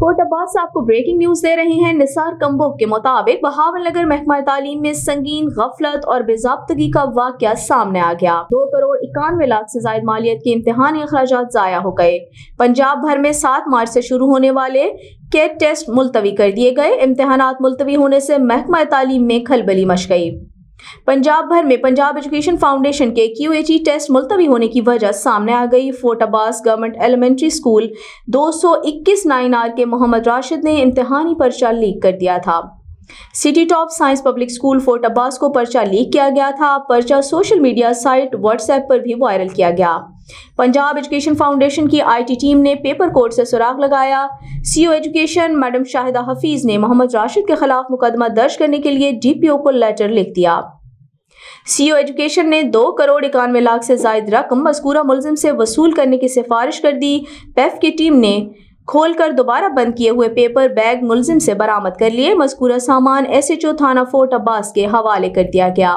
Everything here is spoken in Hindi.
फोर्ट अब्बास आपको ब्रेकिंग न्यूज दे रहे हैं निसार कम्बो के मुताबिक बहावल नगर महकमा तालीम में संगीन गफलत और बेजाबतगी का वाक सामने आ गया दो करोड़ इक्यानवे लाख से जायद मालियत के इम्तहानी अखराज जाया हो गए पंजाब भर में सात मार्च से शुरू होने वाले कैट टेस्ट मुलतवी कर दिए गए इम्तहान मुलतवी होने से महकमा तालीम में खलबली मच गई पंजाब भर में पंजाब एजुकेशन फाउंडेशन के क्यू एच ई टेस्ट मुलतवी होने की वजह सामने आ गई Fort Abbas government elementary school 221 nine R के मोहम्मद राशिद ने इम्तहानी पर्चा लीक कर दिया था city top science public school Fort Abbas को पर्चा लीक किया गया था पर्चा सोशल मीडिया साइट व्हाट्सएप पर भी वायरल किया गया पंजाब एजुकेशन फाउंडेशन की आईटी टीम ने पेपर कोर्ट से सुराग लगाया CO education madam Shahida Hafeez ने मोहम्मद राशिद के खिलाफ मुकदमा दर्ज करने के लिए डीपीओ को लेटर लिख दिया सीओ एजुकेशन ने दो करोड़ इक्यानवे लाख से जायद रकम मस्कूरा मुलजिम से वसूल करने की सिफारिश कर दी पैफ की टीम ने खोलकर दोबारा बंद किए हुए पेपर बैग मुलजिम से बरामद कर लिए मस्कूरा सामान एसएचओ थाना फोर्ट अब्बास के हवाले कर दिया गया